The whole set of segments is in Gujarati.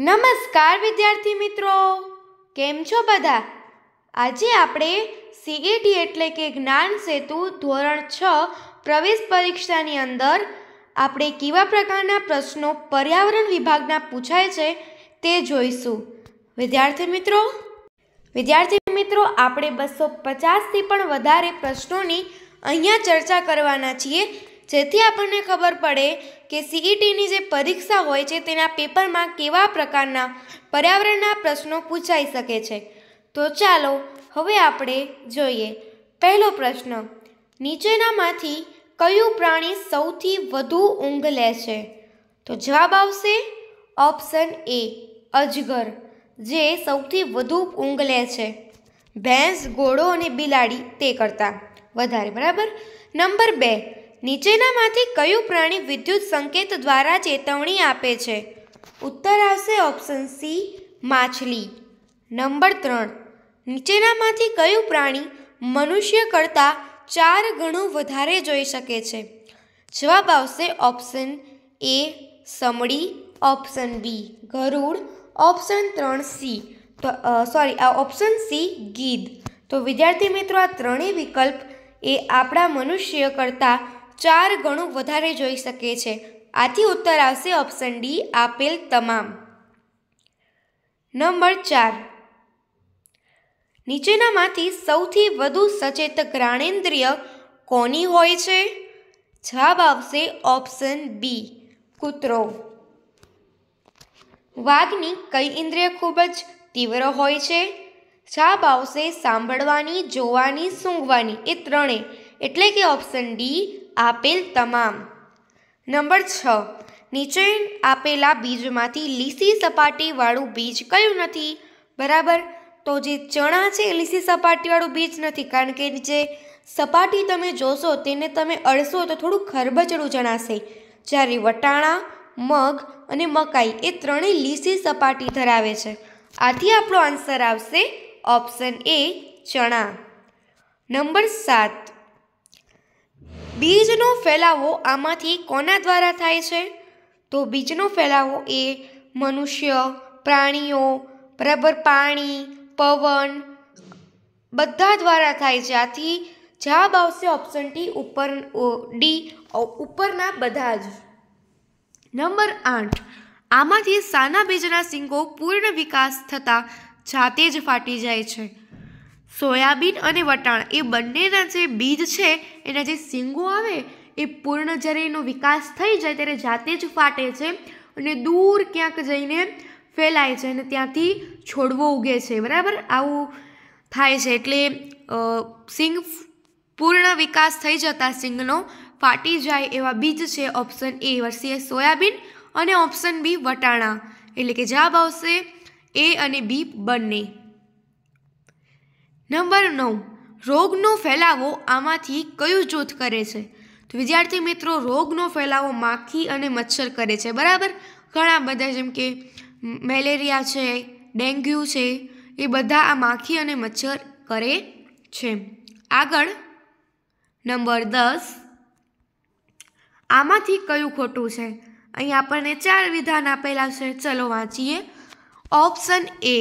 નમસ્કાર વિદ્યાર્થી મિત્રો કેમ છો બધા આજે આપણે સીઈટી એટલે કે જ્ઞાન સેતુ ધોરણ છ પ્રવેશ પરીક્ષાની અંદર આપણે કેવા પ્રકારના પ્રશ્નો પર્યાવરણ વિભાગના પૂછાય છે તે જોઈશું વિદ્યાર્થી મિત્રો વિદ્યાર્થી મિત્રો આપણે બસો પચાસથી પણ વધારે પ્રશ્નોની અહીંયા ચર્ચા કરવાના છીએ જેથી આપણને ખબર પડે કે સીઈટીની e જે પરીક્ષા હોય છે તેના પેપરમાં કેવા પ્રકારના પર્યાવરણના પ્રશ્નો પૂછાઈ શકે છે તો ચાલો હવે આપણે જોઈએ પહેલો પ્રશ્ન નીચેનામાંથી કયું પ્રાણી સૌથી વધુ ઊંઘ લે છે તો જવાબ આવશે ઓપ્શન એ અજગર જે સૌથી વધુ ઊંઘ લે છે ભેંસ ઘોડો અને બિલાડી તે કરતાં વધારે બરાબર નંબર બે નીચેનામાંથી કયું પ્રાણી વિદ્યુત સંકેત દ્વારા ચેતવણી આપે છે ઉત્તર આવશે ઓપ્શન સી માછલી નંબર ત્રણ નીચેનામાંથી કયું પ્રાણી મનુષ્ય કરતાં ચાર ગણું વધારે જોઈ શકે છે જવાબ આવશે ઓપ્શન એ સમડી ઓપ્શન બી ગરુડ ઓપ્શન ત્રણ સી તો સોરી આ ઓપ્શન સી ગીધ તો વિદ્યાર્થી મિત્રો આ ત્રણેય વિકલ્પ એ આપણા મનુષ્ય કરતાં ચાર ગણું વધારે જોઈ શકે છે આથી ઉત્તર આવશે ઓપ્શન ડી આપેલ તમામ નંબર ચાર નીચેનામાંથી સૌથી વધુ સચેત જ્ઞાનેન્દ્રિય કોની હોય છે જવાબ આવશે ઓપ્શન બી કૂતરો વાઘની કઈ ઇન્દ્રિય ખૂબ જ તીવ્ર હોય છે જવાબ આવશે સાંભળવાની જોવાની સૂંઘવાની એ ત્રણેય એટલે કે ઓપ્શન ડી આપેલ તમામ નંબર છ નીચે આપેલા બીજમાંથી લીસી સપાટીવાળું બીજ કયું નથી બરાબર તો જે ચણા છે એ લીસી સપાટીવાળું બીજ નથી કારણ કે જે સપાટી તમે જોશો તેને તમે અળશો તો થોડું ખરબચડું જણાશે જ્યારે વટાણા મગ અને મકાઈ એ ત્રણેય લીસી સપાટી ધરાવે છે આથી આપણો આન્સર આવશે ઓપ્શન એ ચણા નંબર સાત બીજનો ફેલાવો આમાંથી કોના દ્વારા થાય છે તો બીજનો ફેલાવો એ મનુષ્ય પ્રાણીઓ બરાબર પાણી પવન બધા દ્વારા થાય જ્યાંથી જવાબ આવશે ઓપ્શન ટી ઉપર ડી ઉપરના બધા જ નંબર આઠ આમાંથી સાના બીજના સિંગો પૂર્ણ વિકાસ થતાં જાતે જ ફાટી જાય છે સોયાબીન અને વટાણ એ બંનેના જે બીજ છે એના જે સિંગો આવે એ પૂર્ણ જ્યારે એનો વિકાસ થઈ જાય ત્યારે જાતે જ ફાટે છે અને દૂર ક્યાંક જઈને ફેલાય છે અને ત્યાંથી છોડવો ઉગે છે બરાબર આવું થાય છે એટલે સિંગ પૂર્ણ વિકાસ થઈ જતા સિંગનો ફાટી જાય એવા બીજ છે ઓપ્શન એ વર્ષીએ સોયાબીન અને ઓપ્શન બી વટાણા એટલે કે જવાબ આવશે એ અને બી બંને નંબર નવ રોગનો ફેલાવો આમાંથી કયું જૂથ કરે છે તો વિદ્યાર્થી મિત્રો રોગનો ફેલાવો માખી અને મચ્છર કરે છે બરાબર ઘણા બધા જેમ કે મેલેરિયા છે ડેન્ગ્યુ છે એ બધા આ માખી અને મચ્છર કરે છે આગળ નંબર દસ આમાંથી કયું ખોટું છે અહીં આપણને ચાર વિધાન આપેલા છે ચલો વાંચીએ ઓપ્શન એ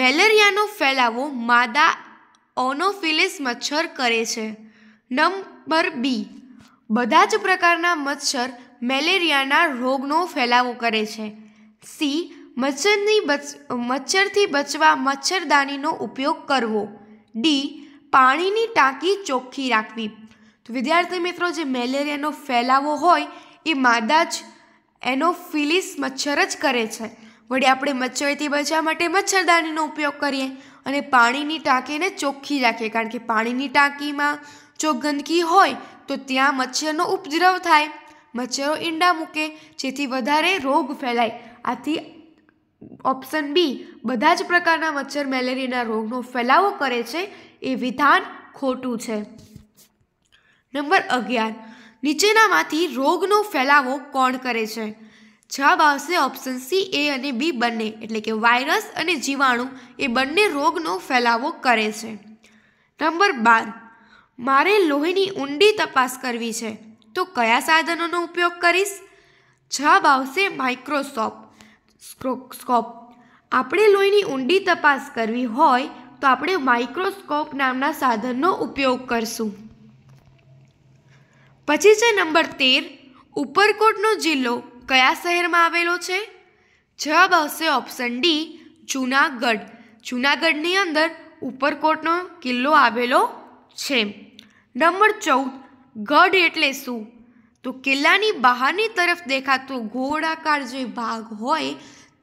મેલેરિયાનો ફેલાવો માદા ઓનોફિલિસ મચ્છર કરે છે નંબર બી બધા જ પ્રકારના મચ્છર મેલેરિયાના રોગનો ફેલાવો કરે છે સી મચ્છરની બચ મચ્છરથી બચવા મચ્છરદાનીનો ઉપયોગ કરવો ડી પાણીની ટાંકી ચોખ્ખી રાખવી તો વિદ્યાર્થી મિત્રો જે મેલેરિયાનો ફેલાવો હોય એ માદા જ એનો ફિલિસ મચ્છર જ કરે છે વળી આપણે મચ્છરથી બચવા માટે મચ્છરદાનીનો ઉપયોગ કરીએ અને પાણીની ટાંકીને ચોખ્ખી રાખીએ કારણ કે પાણીની ટાંકીમાં જો ગંદકી હોય તો ત્યાં મચ્છરનો ઉપદ્રવ થાય મચ્છરો ઈંડા મૂકે જેથી વધારે રોગ ફેલાય આથી ઓપ્શન બી બધા જ પ્રકારના મચ્છર મેલેરિયાના રોગનો ફેલાવો કરે છે એ વિધાન ખોટું છે નંબર અગિયાર નીચેનામાંથી રોગનો ફેલાવો કોણ કરે છે જવાબ આવશે ઓપ્શન સી એ અને બી બંને એટલે કે વાયરસ અને જીવાણુ એ બંને રોગનો ફેલાવો કરે છે નંબર બાર મારે લોહીની ઊંડી તપાસ કરવી છે તો કયા સાધનોનો ઉપયોગ કરીશ જવાબ આવશે માઇક્રોસ્કોપ સ્કોપ આપણે લોહીની ઊંડી તપાસ કરવી હોય તો આપણે માઇક્રોસ્કોપ નામના સાધનનો ઉપયોગ કરશું પછી છે નંબર તેર ઉપરકોટનો જિલ્લો કયા શહેરમાં આવેલો છે જવાબ આવશે ઓપ્શન ડી જૂનાગઢ જૂનાગઢની અંદર ઉપરકોટનો કિલ્લો આવેલો છે નંબર ચૌદ ગઢ એટલે શું તો કિલ્લાની બહારની તરફ દેખાતો ગોળાકાર જે ભાગ હોય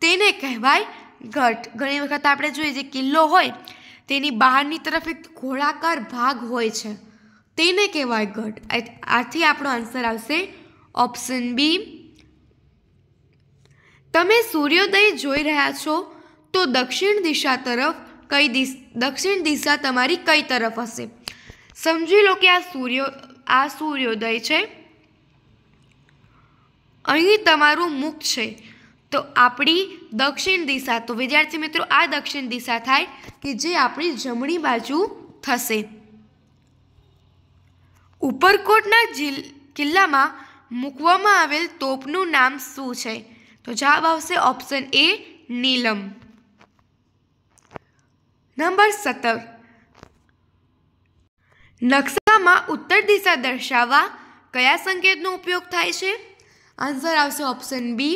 તેને કહેવાય ગઢ ઘણી વખત આપણે જોઈએ જે કિલ્લો હોય તેની બહારની તરફ એક ગોળાકાર ભાગ હોય છે તેને કહેવાય ગઢ આથી આપણો આન્સર આવશે ઓપ્શન બી તમે સૂર્યોદય જોઈ રહ્યા છો તો દક્ષિણ દિશા તરફ કઈ દિશ દક્ષિણ દિશા તમારી કઈ તરફ હશે સમજી લો કે આ સૂર્યો આ સૂર્યોદય છે અહીં તમારું મુખ છે તો આપણી દક્ષિણ દિશા તો વિદ્યાર્થી મિત્રો આ દક્ષિણ દિશા થાય કે જે આપણી જમણી બાજુ થશે ઉપરકોટના જિલ્લામાં મૂકવામાં આવેલ તોપનું નામ શું છે તો જવાબ આવશે ઓપ્શન એ નીલમ નંબર સત્તર નકશામાં ઉત્તર દિશા દર્શાવવા કયા સંકેતનો ઉપયોગ થાય છે આન્સર આવશે ઓપ્શન બી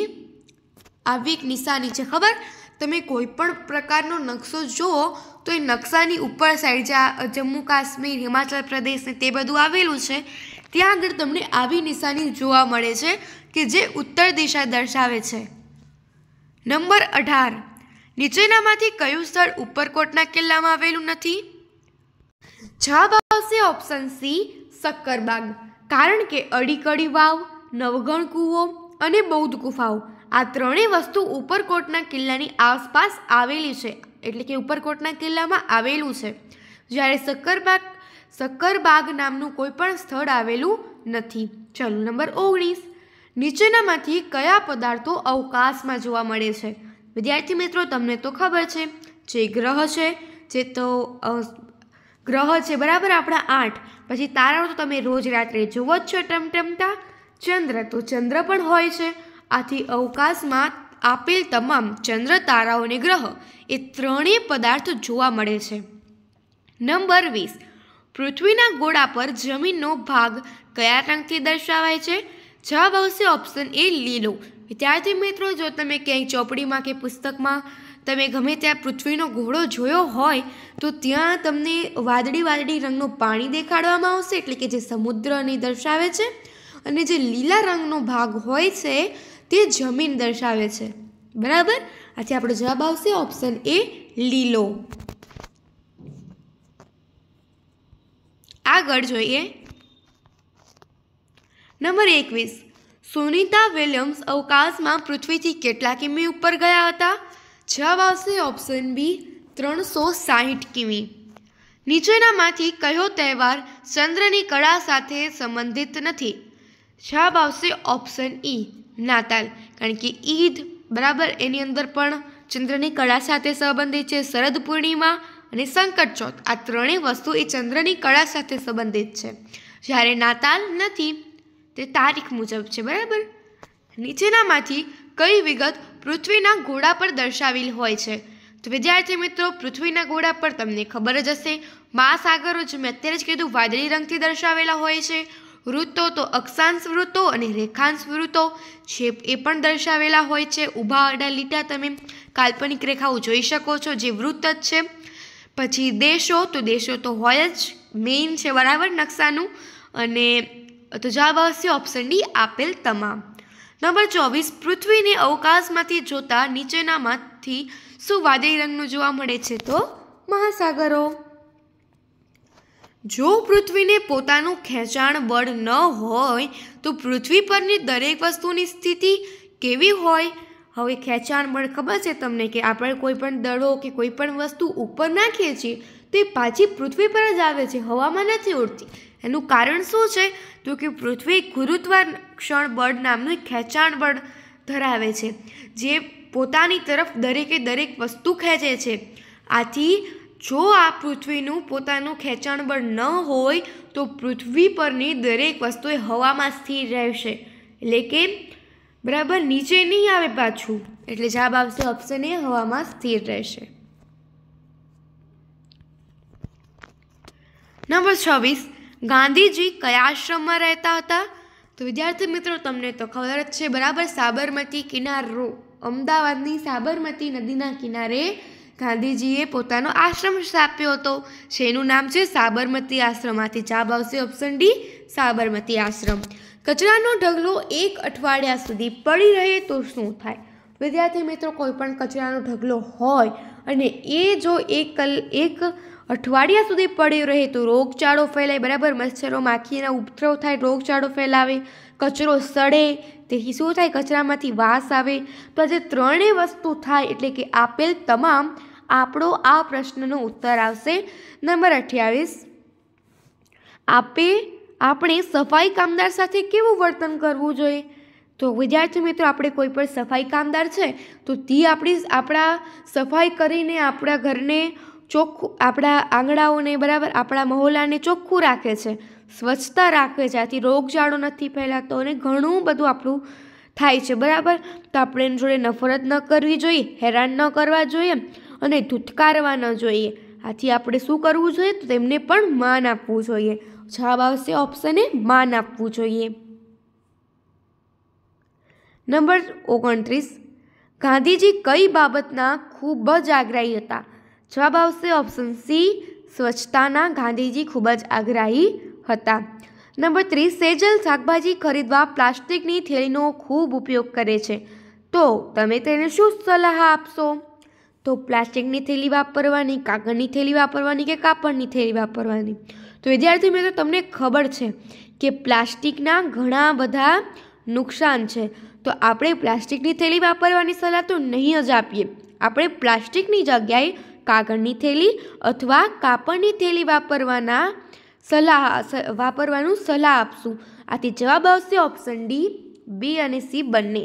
આવી એક નિશાની છે ખબર તમે કોઈ પણ પ્રકારનો નકશો જુઓ તો એ નકશાની ઉપર સાઈડ જ્યાં જમ્મુ કાશ્મીર હિમાચલ પ્રદેશ ને તે બધું આવેલું છે ત્યાં આગળ તમને આવી નિશાની જોવા મળે છે કે જે ઉત્તર દિશા દર્શાવે છે નંબર અઢાર નીચેનામાંથી કયું સ્થળ ઉપરકોટના કિલ્લામાં આવેલું નથી જવાબ આવશે ઓપ્શન સી શક્કરબાગ કારણ કે અડીકડી વાવ નવગણ કૂવો અને બૌદ્ધ ગુફાઓ આ ત્રણેય વસ્તુ ઉપરકોટના કિલ્લાની આસપાસ આવેલી છે એટલે કે ઉપરકોટના કિલ્લામાં આવેલું છે જ્યારે શક્કરબાગ શક્કરબાગ નામનું કોઈ પણ સ્થળ આવેલું નથી ચલો નંબર ઓગણીસ નીચેનામાંથી કયા પદાર્થો અવકાશમાં જોવા મળે છે વિદ્યાર્થી મિત્રો તમને તો ખબર છે જે ગ્રહ છે જે તો ગ્રહ છે બરાબર આપણા આઠ પછી તારાઓ તો તમે રોજ રાત્રે જુઓ જ છો ટમટમતા ચંદ્ર તો ચંદ્ર પણ હોય છે આથી અવકાશમાં આપેલ તમામ ચંદ્ર તારાઓને ગ્રહ એ ત્રણેય પદાર્થ જોવા મળે છે નંબર વીસ પૃથ્વીના ગોળા પર જમીનનો ભાગ કયા રંગથી દર્શાવાય છે જવાબ આવશે ઓપ્શન એ લીલો વિદ્યાર્થી મિત્રો જો તમે ક્યાંય ચોપડીમાં કે પુસ્તકમાં તમે ગમે ત્યાં પૃથ્વીનો ઘોડો જોયો હોય તો ત્યાં તમને વાદળી વાદળી રંગનું પાણી દેખાડવામાં આવશે એટલે કે જે સમુદ્રને દર્શાવે છે અને જે લીલા રંગનો ભાગ હોય છે તે જમીન દર્શાવે છે બરાબર આથી આપણો જવાબ આવશે ઓપ્શન એ લીલો આગળ જોઈએ નંબર એકવીસ સુનિતા વિલિયમ્સ અવકાશમાં પૃથ્વીથી કેટલા કિમી ઉપર ગયા હતા જવાબ આવશે ઓપ્શન બી ત્રણસો સાહીઠ કિમી નીચેનામાંથી કયો તહેવાર ચંદ્રની કળા સાથે સંબંધિત નથી જવાબ આવશે ઓપ્શન ઈ નાતાલ કારણ કે ઈદ બરાબર એની અંદર પણ ચંદ્રની કળા સાથે સંબંધિત છે શરદ પૂર્ણિમા અને સંકટ ચોથ આ ત્રણેય વસ્તુ એ ચંદ્રની કળા સાથે સંબંધિત છે જ્યારે નાતાલ નથી તે તારીખ મુજબ છે બરાબર નીચેનામાંથી કઈ વિગત પૃથ્વીના ગોળા પર દર્શાવેલ હોય છે તો વિદ્યાર્થી મિત્રો પૃથ્વીના ગોળા પર તમને ખબર જ હશે મહાસાગરો જે મેં અત્યારે જ કીધું વાદળી રંગથી દર્શાવેલા હોય છે વૃત્તો તો અક્ષાંશ વૃત્તો અને રેખાંશ વૃત્તો છે એ પણ દર્શાવેલા હોય છે ઊભા અડા લીટા તમે કાલ્પનિક રેખાઓ જોઈ શકો છો જે વૃત્ત જ છે પછી દેશો તો દેશો તો હોય જ મેઇન છે બરાબર નકશાનું અને તો જવાબ ઓપ્શન ડી આપેલ તમામ નંબર ચોવીસ પૃથ્વીને અવકાશમાંથી જોતા નીચેનામાંથી શું વાદળી રંગનું જોવા મળે છે તો મહાસાગરો જો પૃથ્વીને પોતાનું ખેંચાણ બળ ન હોય તો પૃથ્વી પરની દરેક વસ્તુની સ્થિતિ કેવી હોય હવે ખેંચાણ બળ ખબર છે તમને કે આપણે કોઈ પણ દડો કે કોઈપણ વસ્તુ ઉપર નાખીએ છીએ તો એ પાછી પૃથ્વી પર જ આવે છે હવામાં નથી ઉડતી એનું કારણ શું છે તો કે પૃથ્વી ક્ષણ બળ નામનું ખેંચાણ બળ ધરાવે છે જે પોતાની તરફ દરેકે દરેક વસ્તુ ખેંચે છે આથી જો આ પૃથ્વીનું પોતાનું ખેંચાણ બળ ન હોય તો પૃથ્વી પરની દરેક વસ્તુ એ હવામાં સ્થિર રહેશે એટલે કે બરાબર નીચે નહીં આવે પાછું એટલે જવાબ આવશે ઓપ્શન એ હવામાં સ્થિર રહેશે નંબર છવ્વીસ ગાંધીજી કયા આશ્રમમાં રહેતા હતા તો વિદ્યાર્થી મિત્રો તમને તો ખબર જ છે બરાબર સાબરમતી કિનારો અમદાવાદની સાબરમતી નદીના કિનારે ગાંધીજીએ પોતાનો આશ્રમ સ્થાપ્યો હતો જેનું નામ છે સાબરમતી આશ્રમમાંથી જવાબ આવશે ઓપ્શન ડી સાબરમતી આશ્રમ કચરાનો ઢગલો એક અઠવાડિયા સુધી પડી રહે તો શું થાય વિદ્યાર્થી મિત્રો કોઈ પણ કચરાનો ઢગલો હોય અને એ જો એક કલ એક અઠવાડિયા સુધી પડ્યો રહે તો રોગચાળો ફેલાય બરાબર મચ્છરો માખીના ઉપદ્રવ થાય રોગચાળો ફેલાવે કચરો સડે તેથી શું થાય કચરામાંથી વાસ આવે તો આજે ત્રણેય વસ્તુ થાય એટલે કે આપેલ તમામ આપણો આ પ્રશ્નનો ઉત્તર આવશે નંબર અઠ્યાવીસ આપે આપણે સફાઈ કામદાર સાથે કેવું વર્તન કરવું જોઈએ તો વિદ્યાર્થી મિત્રો આપણે કોઈ પણ સફાઈ કામદાર છે તો તે આપણી આપણા સફાઈ કરીને આપણા ઘરને ચોખ્ખું આપણા આંગણાઓને બરાબર આપણા મહોલાને ચોખ્ખું રાખે છે સ્વચ્છતા રાખે છે આથી રોગચાળો નથી ફેલાતો અને ઘણું બધું આપણું થાય છે બરાબર તો આપણે એની જોડે નફરત ન કરવી જોઈએ હેરાન ન કરવા જોઈએ અને ધૂતકારવા ન જોઈએ આથી આપણે શું કરવું જોઈએ તો તેમને પણ માન આપવું જોઈએ જવાબ આવશે ઓપ્શને માન આપવું જોઈએ નંબર ઓગણત્રીસ ગાંધીજી કઈ બાબતના ખૂબ જ આગ્રહી હતા જવાબ આવશે ઓપ્શન સી સ્વચ્છતાના ગાંધીજી ખૂબ જ આગ્રહી હતા નંબર ત્રીસ સેજલ શાકભાજી ખરીદવા પ્લાસ્ટિકની થેલીનો ખૂબ ઉપયોગ કરે છે તો તમે તેને શું સલાહ આપશો તો પ્લાસ્ટિકની થેલી વાપરવાની કાગળની થેલી વાપરવાની કે કાપડની થેલી વાપરવાની તો વિદ્યાર્થી મિત્રો તમને ખબર છે કે પ્લાસ્ટિકના ઘણા બધા નુકસાન છે તો આપણે પ્લાસ્ટિકની થેલી વાપરવાની સલાહ તો નહીં જ આપીએ આપણે પ્લાસ્ટિકની જગ્યાએ કાગળની થેલી અથવા કાપડની થેલી વાપરવાના સલાહ વાપરવાનું સલાહ આપશું આથી જવાબ આવશે ઓપ્શન ડી બી અને સી બંને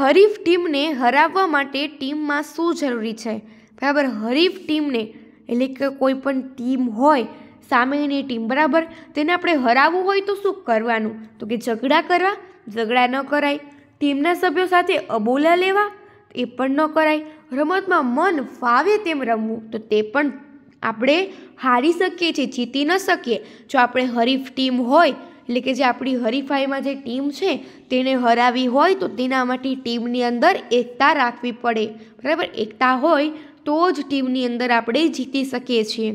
હરીફ ટીમને હરાવવા માટે ટીમમાં શું જરૂરી છે બરાબર હરીફ ટીમને એટલે કે કોઈ પણ ટીમ હોય સામેની ટીમ બરાબર તેને આપણે હરાવવું હોય તો શું કરવાનું તો કે ઝઘડા કરવા ઝઘડા ન કરાય ટીમના સભ્યો સાથે અબોલા લેવા એ પણ ન કરાય રમતમાં મન ફાવે તેમ રમવું તો તે પણ આપણે હારી શકીએ છીએ જીતી ન શકીએ જો આપણે હરીફ ટીમ હોય એટલે કે જે આપણી હરીફાઈમાં જે ટીમ છે તેને હરાવી હોય તો તેના માટે ટીમની અંદર એકતા રાખવી પડે બરાબર એકતા હોય તો જ ટીમની અંદર આપણે જીતી શકીએ છીએ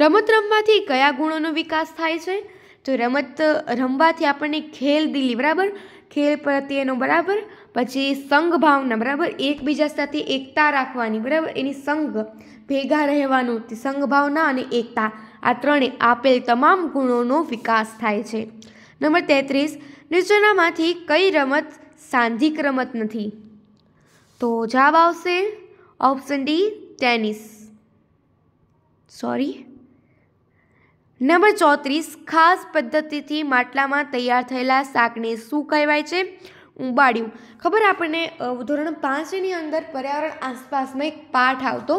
રમત રમવાથી કયા ગુણોનો વિકાસ થાય છે તો રમત રમવાથી આપણને ખેલ દિલી બરાબર ખેલ પ્રત્યેનો બરાબર પછી સંઘ ભાવના બરાબર એકબીજા સાથે એકતા રાખવાની બરાબર એની સંઘ ભેગા રહેવાનું સંઘ ભાવના અને એકતા આ ત્રણે આપેલ તમામ ગુણોનો વિકાસ થાય છે નંબર તેત્રીસ નીચેનામાંથી કઈ રમત સાંધિક રમત નથી તો જવાબ આવશે option D tennis sorry number ચોત્રીસ ખાસ પદ્ધતિથી માટલામાં તૈયાર થયેલા શાકને શું કહેવાય છે ઉંબાડ્યું ખબર આપણને ધોરણ પાંચની અંદર પર્યાવરણ આસપાસમાં એક પાઠ આવતો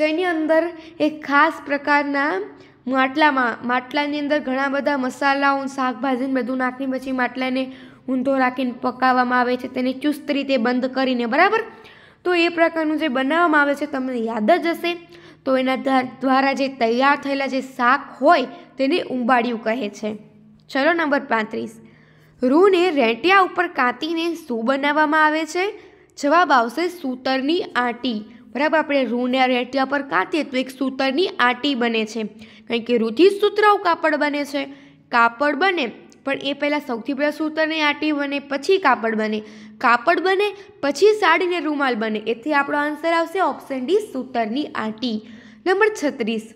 જેની અંદર એક ખાસ પ્રકારના માટલામાં માટલાની અંદર ઘણા બધા મસાલાઓ શાકભાજીને બધું નાખીને પછી માટલાને ઊંધો રાખીને પકાવવામાં આવે છે તેને ચુસ્ત રીતે બંધ કરીને બરાબર તો એ પ્રકારનું જે બનાવવામાં આવે છે તમને યાદ જ હશે તો એના દ્વારા જે તૈયાર થયેલા જે શાક હોય તેને ઉંબાડિયું કહે છે ચલો નંબર પાંત્રીસ રૂને રેંટિયા ઉપર કાંતીને શું બનાવવામાં આવે છે જવાબ આવશે સૂતરની આટી બરાબર આપણે રૂને રેંટિયા પર કાંતીએ તો એક સૂતરની આટી બને છે કારણ કે રૂથી સૂતરાઉ કાપડ બને છે કાપડ બને પણ એ પહેલાં સૌથી પહેલાં સૂતરની આટી બને પછી કાપડ બને કાપડ બને પછી સાડીને રૂમાલ બને એથી આપણો આન્સર આવશે ઓપ્શન ડી સૂતરની આટી નંબર છત્રીસ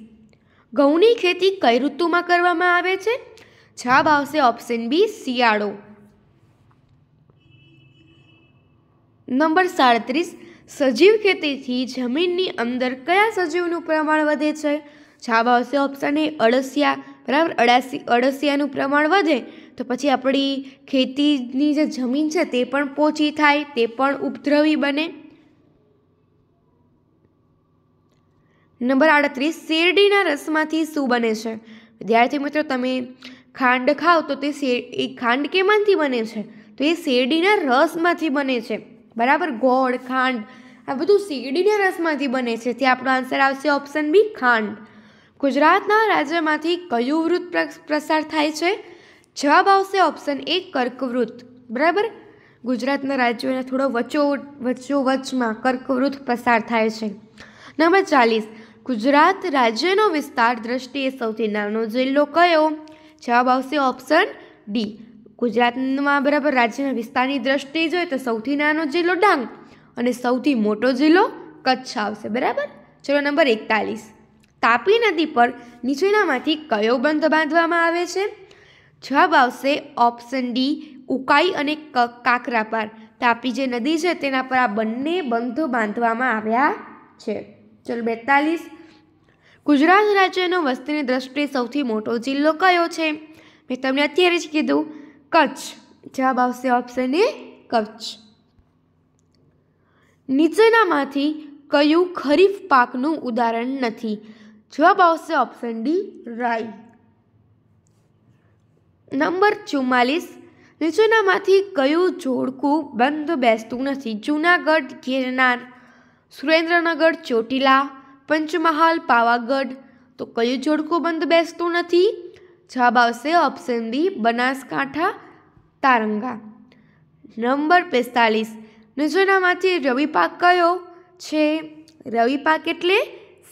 ઘઉંની ખેતી કઈ ઋતુમાં કરવામાં આવે છે જવાબ આવશે ઓપ્શન બી શિયાળો નંબર સાડત્રીસ સજીવ ખેતીથી જમીનની અંદર કયા સજીવનું પ્રમાણ વધે છે જવાબ આવશે ઓપ્શન એ અળસિયા બરાબર અળાસી અળસિયાનું પ્રમાણ વધે તો પછી આપણી ખેતીની જે જમીન છે તે પણ પોચી થાય તે પણ ઉપદ્રવી બને નંબર આડત્રીસ શેરડીના રસમાંથી શું બને છે વિદ્યાર્થી મિત્રો તમે ખાંડ ખાઓ તો તે શેર એ ખાંડ કેમાંથી બને છે તો એ શેરડીના રસમાંથી બને છે બરાબર ગોળ ખાંડ આ બધું શેરડીના રસમાંથી બને છે તે આપણો આન્સર આવશે ઓપ્શન બી ખાંડ ગુજરાતના રાજ્યમાંથી કયું વૃત્ત પ્રસાર થાય છે જવાબ આવશે ઓપ્શન એ કર્કવૃત બરાબર ગુજરાતના રાજ્યોના થોડો વચ્ચો વચ્ચોવચમાં કર્કવૃત્ત પસાર થાય છે નંબર ચાલીસ ગુજરાત રાજ્યનો વિસ્તાર દ્રષ્ટિએ સૌથી નાનો જિલ્લો કયો જવાબ આવશે ઓપ્શન ડી ગુજરાતમાં બરાબર રાજ્યના વિસ્તારની દ્રષ્ટિએ જોઈએ તો સૌથી નાનો જિલ્લો ડાંગ અને સૌથી મોટો જિલ્લો કચ્છ આવશે બરાબર ચલો નંબર એકતાલીસ તાપી નદી પર નીચેનામાંથી કયો બંધ બાંધવામાં આવે છે જવાબ આવશે ઓપ્શન ડી ઉકાઈ અને કાકરાપાર તાપી જે નદી છે તેના પર આ બંને બંધ બાંધવામાં આવ્યા છે ચલો બેતાલીસ ગુજરાત રાજ્યનો વસ્તીની દ્રષ્ટિએ સૌથી મોટો જિલ્લો કયો છે મેં તમને અત્યારે જ કીધું કચ્છ જવાબ આવશે ઓપ્શન એ કચ્છ નીચેનામાંથી કયું ખરીફ પાકનું ઉદાહરણ નથી જવાબ આવશે ઓપ્શન ડી રાઈ નંબર ચુમ્માલીસ નીચેનામાંથી કયું જોડકું બંધ બેસતું નથી જૂનાગઢ ગિરનાર સુરેન્દ્રનગર ચોટીલા પંચમહાલ પાવાગઢ તો કયું જોડકું બંધ બેસતું નથી જવાબ આવશે option B Banaskantha Taranga number પિસ્તાલીસ નીચેનામાંથી રવિ પાક કયો છે રવિ પાક એટલે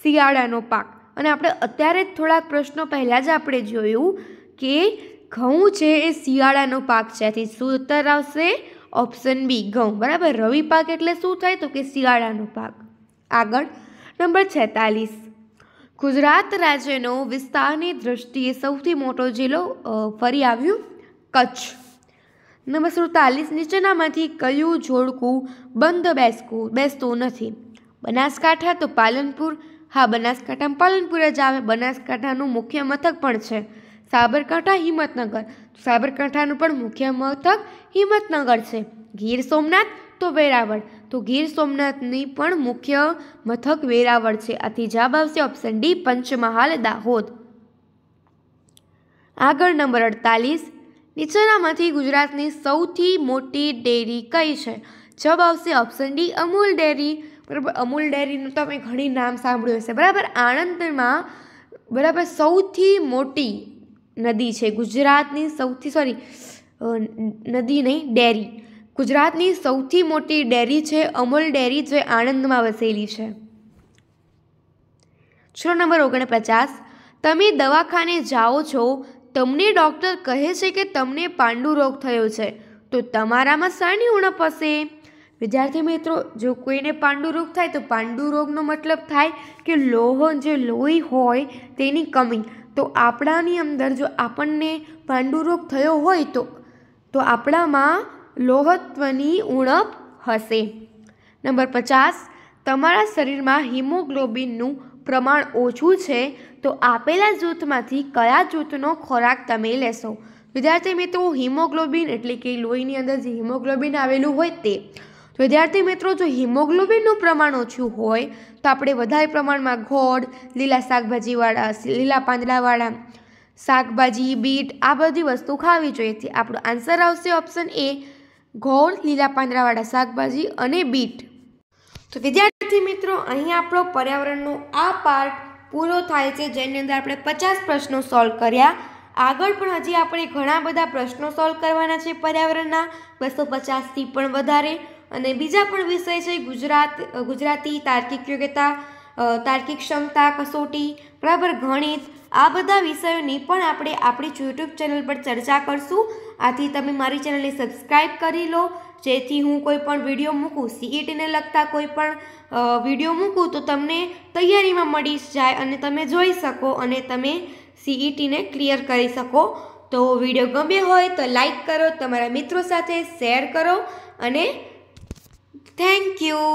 શિયાળાનો પાક અને આપણે અત્યારે જ થોડાક પ્રશ્નો પહેલાં જ આપણે જોયું કે ઘઉં છે એ શિયાળાનો પાક છે આથી શું ઉત્તર આવશે ઓપ્શન બી ઘઉં બરાબર રવિ પાક એટલે શું થાય તો કે શિયાળાનો પાક આગળ નંબર છેતાલીસ ગુજરાત રાજ્યનો વિસ્તારની દૃષ્ટિએ સૌથી મોટો જિલ્લો ફરી આવ્યું કચ્છ નંબર સુડતાલીસ નીચેનામાંથી કયું જોડકું બંધ બેસકું બેસતું નથી બનાસકાંઠા તો પાલનપુર હા બનાસકાંઠામાં પાલનપુર જ આવે બનાસકાંઠાનું મુખ્ય મથક પણ છે સાબરકાંઠા હિંમતનગર સાબરકાંઠાનું પણ મુખ્ય મથક હિંમતનગર છે ગીર સોમનાથ તો વેરાવળ તો ગીર સોમનાથની પણ મુખ્ય મથક વેરાવળ છે આથી જવાબ આવશે ઓપ્શન ડી પંચમહાલ દાહોદ આગળ નંબર અડતાલીસ નીચેનામાંથી ગુજરાતની સૌથી મોટી ડેરી કઈ છે જવાબ આવશે ઓપ્શન ડી અમૂલ ડેરી બરાબર અમૂલ ડેરીનું તમે ઘણી નામ સાંભળ્યું હશે બરાબર આણંદમાં બરાબર સૌથી મોટી નદી છે ગુજરાતની સૌથી સોરી નદી નહીં ડેરી ગુજરાતની સૌથી મોટી ડેરી છે અમૂલ ડેરી જે આણંદમાં વસેલી છે છ નંબર ઓગણપચાસ તમે દવાખાને જાઓ છો તમને ડૉક્ટર કહે છે કે તમને પાંડુ રોગ થયો છે તો તમારામાં શાની ઉણપ હશે વિદ્યાર્થી મિત્રો જો કોઈને પાંડુ રોગ થાય તો પાંડુ રોગનો મતલબ થાય કે લોહો જે લોહી હોય તેની કમી તો આપણાની અંદર જો આપણને પાંડુ રોગ થયો હોય તો તો આપણામાં લોહત્વની ઉણપ હશે નંબર પચાસ તમારા શરીરમાં હિમોગ્લોબિનનું પ્રમાણ ઓછું છે તો આપેલા જૂથમાંથી કયા જૂથનો ખોરાક તમે લેશો વિદ્યાર્થી મિત્રો હિમોગ્લોબિન એટલે કે લોહીની અંદર જે હિમોગ્લોબિન આવેલું હોય તે વિદ્યાર્થી મિત્રો જો હિમોગ્લોબિનનું પ્રમાણ ઓછું હોય તો આપણે વધારે પ્રમાણમાં ગોળ લીલા શાકભાજીવાળા લીલા પાંદડાવાળા શાકભાજી બીટ આ બધી વસ્તુ ખાવી જોઈએ આપણો આન્સર આવશે ઓપ્શન એ ઘઉં લીલા પાંદડાવાળા શાકભાજી અને બીટ તો વિદ્યાર્થી મિત્રો અહીં આપણો પર્યાવરણનો આ પાર્ટ પૂરો થાય છે જેની અંદર આપણે પચાસ પ્રશ્નો સોલ્વ કર્યા આગળ પણ હજી આપણે ઘણા બધા પ્રશ્નો સોલ્વ કરવાના છે પર્યાવરણના બસો પચાસથી પણ વધારે અને બીજા પણ વિષય છે ગુજરાત ગુજરાતી તાર્કિક યોગ્યતા તાર્કિક ક્ષમતા કસોટી બરાબર ગણિત આ બધા વિષયોની પણ આપણે આપણી યુટ્યુબ ચેનલ પર ચર્ચા કરશું આથી તમે મારી ચેનલને સબસ્ક્રાઈબ કરી લો જેથી હું કોઈ પણ વિડીયો મૂકું સીઈટીને e લગતા કોઈ પણ વિડીયો મૂકું તો તમને તૈયારીમાં મળી જાય અને તમે જોઈ શકો અને તમે સીઈટીને e ક્લિયર કરી શકો તો વિડીયો ગમે હોય તો લાઈક કરો તમારા મિત્રો સાથે શેર કરો અને થેન્ક યુ